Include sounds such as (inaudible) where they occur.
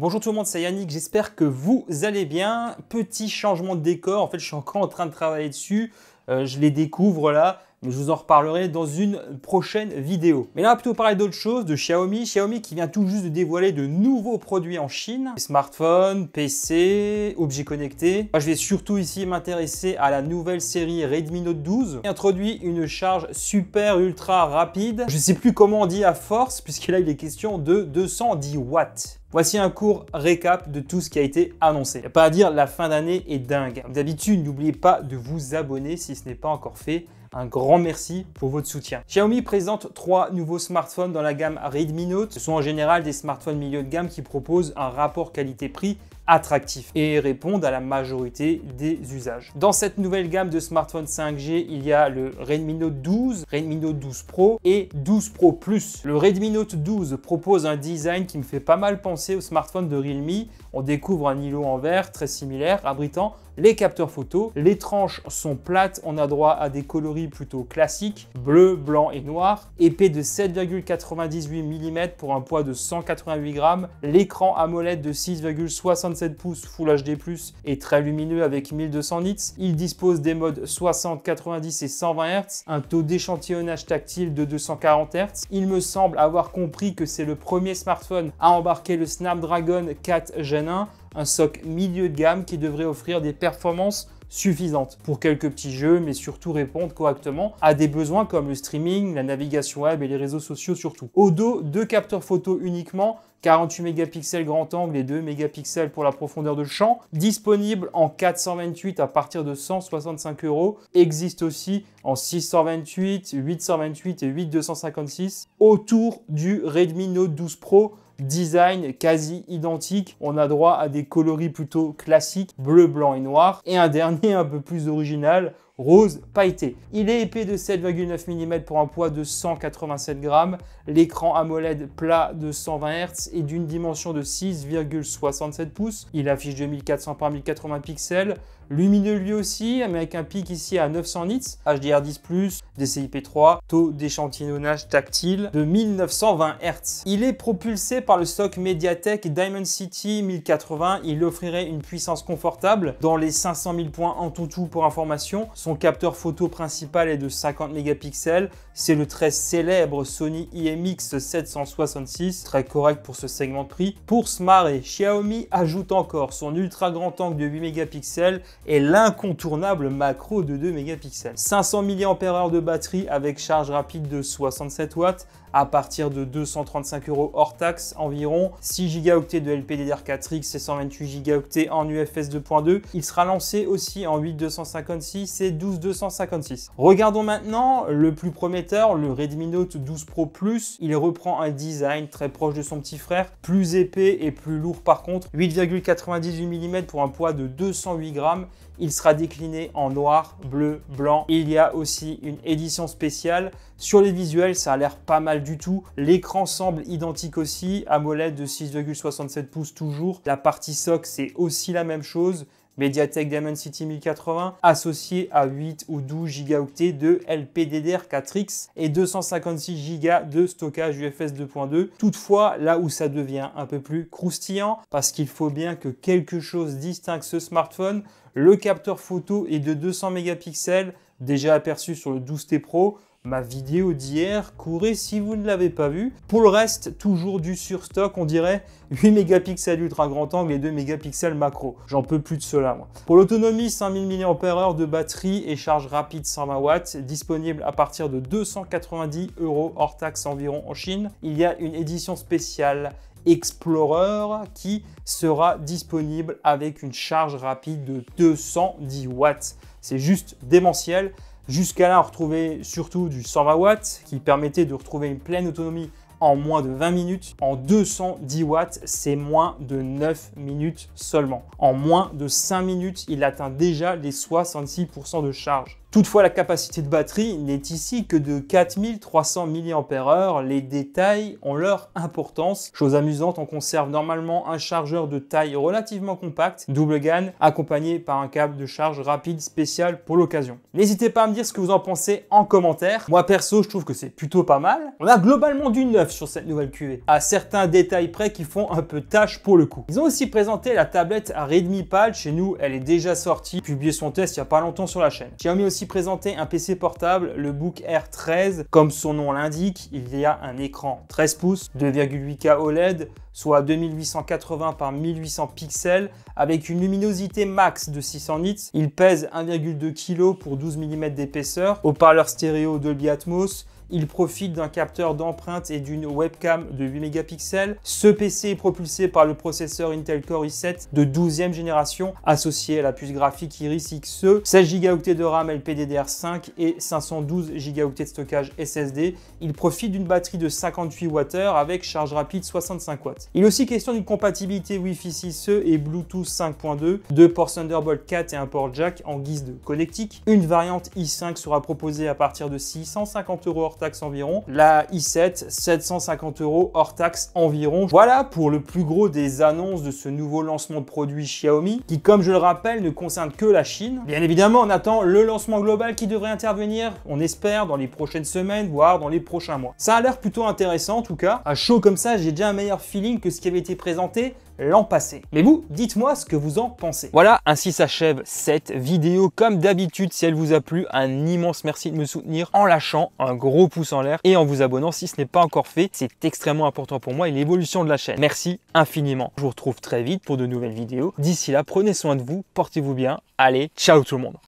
Bonjour tout le monde, c'est Yannick, j'espère que vous allez bien. Petit changement de décor, en fait je suis encore en train de travailler dessus, euh, je les découvre là, mais je vous en reparlerai dans une prochaine vidéo. Mais là on va plutôt parler d'autre chose, de Xiaomi. Xiaomi qui vient tout juste de dévoiler de nouveaux produits en Chine. Smartphones, PC, objets connectés. je vais surtout ici m'intéresser à la nouvelle série Redmi Note 12 qui introduit une charge super ultra rapide. Je ne sais plus comment on dit à force puisqu'il là il est question de 210 watts. Voici un court récap de tout ce qui a été annoncé. pas à dire, la fin d'année est dingue. D'habitude, n'oubliez pas de vous abonner si ce n'est pas encore fait un grand merci pour votre soutien. Xiaomi présente trois nouveaux smartphones dans la gamme Redmi Note. Ce sont en général des smartphones milieu de gamme qui proposent un rapport qualité-prix attractif et répondent à la majorité des usages. Dans cette nouvelle gamme de smartphones 5G, il y a le Redmi Note 12, Redmi Note 12 Pro et 12 Pro Plus. Le Redmi Note 12 propose un design qui me fait pas mal penser au smartphone de Realme. On découvre un îlot en verre très similaire, abritant les capteurs photo. Les tranches sont plates, on a droit à des coloris plutôt classiques, bleu, blanc et noir. Épée de 7,98 mm pour un poids de 188 grammes. L'écran AMOLED de 6,67 pouces Full HD+, est très lumineux avec 1200 nits. Il dispose des modes 60, 90 et 120 Hz, un taux d'échantillonnage tactile de 240 Hz. Il me semble avoir compris que c'est le premier smartphone à embarquer le Snapdragon 4 Gen 1 un SOC milieu de gamme qui devrait offrir des performances suffisantes pour quelques petits jeux, mais surtout répondre correctement à des besoins comme le streaming, la navigation web et les réseaux sociaux surtout. Au dos, deux capteurs photo uniquement, 48 mégapixels grand angle et 2 mégapixels pour la profondeur de champ, disponible en 428 à partir de 165 euros, existe aussi en 628, 828 et 8256 autour du Redmi Note 12 Pro design quasi identique. On a droit à des coloris plutôt classiques, bleu, blanc et noir. Et un (laughs) dernier un peu plus original, rose pailleté. Il est épais de 7,9 mm pour un poids de 187 grammes. L'écran AMOLED plat de 120 Hz et d'une dimension de 6,67 pouces. Il affiche 2400 par 1080 pixels. Lumineux lui aussi, mais avec un pic ici à 900 nits, HDR10+, DCI-P3, taux d'échantillonnage tactile de 1920 Hz. Il est propulsé par le stock Mediatek Diamond City 1080. Il offrirait une puissance confortable dans les 500 000 points en tout tout pour information, son capteur photo principal est de 50 mégapixels. C'est le très célèbre Sony IMX e 766, très correct pour ce segment de prix. Pour se marrer, Xiaomi ajoute encore son ultra grand angle de 8 mégapixels et l'incontournable macro de 2 mégapixels. 500 mAh de batterie avec charge rapide de 67 watts à partir de 235 euros hors taxe environ, 6 Go de LPDDR4X et 128 Go en UFS 2.2. Il sera lancé aussi en 8256 et 12256. Regardons maintenant le plus prometteur, le Redmi Note 12 Pro Plus. Il reprend un design très proche de son petit frère, plus épais et plus lourd par contre, 8,98 mm pour un poids de 208 grammes. Il sera décliné en noir, bleu, blanc. Il y a aussi une édition spéciale sur les visuels, ça a l'air pas mal du tout. L'écran semble identique aussi. AMOLED de 6,67 pouces toujours. La partie SOC, c'est aussi la même chose. Mediatek City 1080 associé à 8 ou 12 Go de LPDDR4X et 256 Go de stockage UFS 2.2. Toutefois, là où ça devient un peu plus croustillant, parce qu'il faut bien que quelque chose distingue ce smartphone, le capteur photo est de 200 mégapixels, déjà aperçu sur le 12T Pro, ma vidéo d'hier, courez si vous ne l'avez pas vue. Pour le reste, toujours du surstock, on dirait 8 mégapixels ultra grand angle et 2 mégapixels macro. J'en peux plus de cela, moi. Pour l'autonomie, 5000 mAh de batterie et charge rapide 120 watts, disponible à partir de 290 euros hors taxe environ en Chine. Il y a une édition spéciale Explorer qui sera disponible avec une charge rapide de 210 watts. C'est juste démentiel. Jusqu'à là, on retrouvait surtout du 120 watts qui permettait de retrouver une pleine autonomie en moins de 20 minutes. En 210 watts, c'est moins de 9 minutes seulement. En moins de 5 minutes, il atteint déjà les 66% de charge. Toutefois, la capacité de batterie n'est ici que de 4300 mAh. Les détails ont leur importance. Chose amusante, on conserve normalement un chargeur de taille relativement compacte, double GAN, accompagné par un câble de charge rapide spécial pour l'occasion. N'hésitez pas à me dire ce que vous en pensez en commentaire. Moi perso, je trouve que c'est plutôt pas mal. On a globalement du neuf sur cette nouvelle QV. à certains détails près qui font un peu tâche pour le coup. Ils ont aussi présenté la tablette à Redmi Pad. Chez nous, elle est déjà sortie, publié son test il n'y a pas longtemps sur la chaîne. Xiaomi aussi présenter un PC portable, le Book r 13. Comme son nom l'indique, il y a un écran 13 pouces, 2,8K OLED, soit 2880 par 1800 pixels, avec une luminosité max de 600 nits. Il pèse 1,2 kg pour 12 mm d'épaisseur, Au parleur stéréo Dolby Atmos, il profite d'un capteur d'empreinte et d'une webcam de 8 mégapixels. Ce PC est propulsé par le processeur Intel Core i7 de 12e génération associé à la puce graphique Iris Xe, 16 Go de RAM LPDDR5 et 512 Go de stockage SSD. Il profite d'une batterie de 58 Wh avec charge rapide 65 watts. Il est aussi question d'une compatibilité Wi-Fi 6E et Bluetooth 5.2, deux ports Thunderbolt 4 et un port jack en guise de connectique. Une variante i5 sera proposée à partir de 650 euros hors taxe environ. La i7, 750 euros hors taxe environ. Voilà pour le plus gros des annonces de ce nouveau lancement de produit Xiaomi, qui comme je le rappelle ne concerne que la Chine. Bien évidemment, on attend le lancement global qui devrait intervenir, on espère, dans les prochaines semaines, voire dans les prochains mois. Ça a l'air plutôt intéressant en tout cas. À chaud comme ça, j'ai déjà un meilleur feeling que ce qui avait été présenté l'an passé. Mais vous, dites-moi ce que vous en pensez. Voilà, ainsi s'achève cette vidéo. Comme d'habitude, si elle vous a plu, un immense merci de me soutenir en lâchant un gros pouce en l'air et en vous abonnant si ce n'est pas encore fait. C'est extrêmement important pour moi et l'évolution de la chaîne. Merci infiniment. Je vous retrouve très vite pour de nouvelles vidéos. D'ici là, prenez soin de vous, portez-vous bien. Allez, ciao tout le monde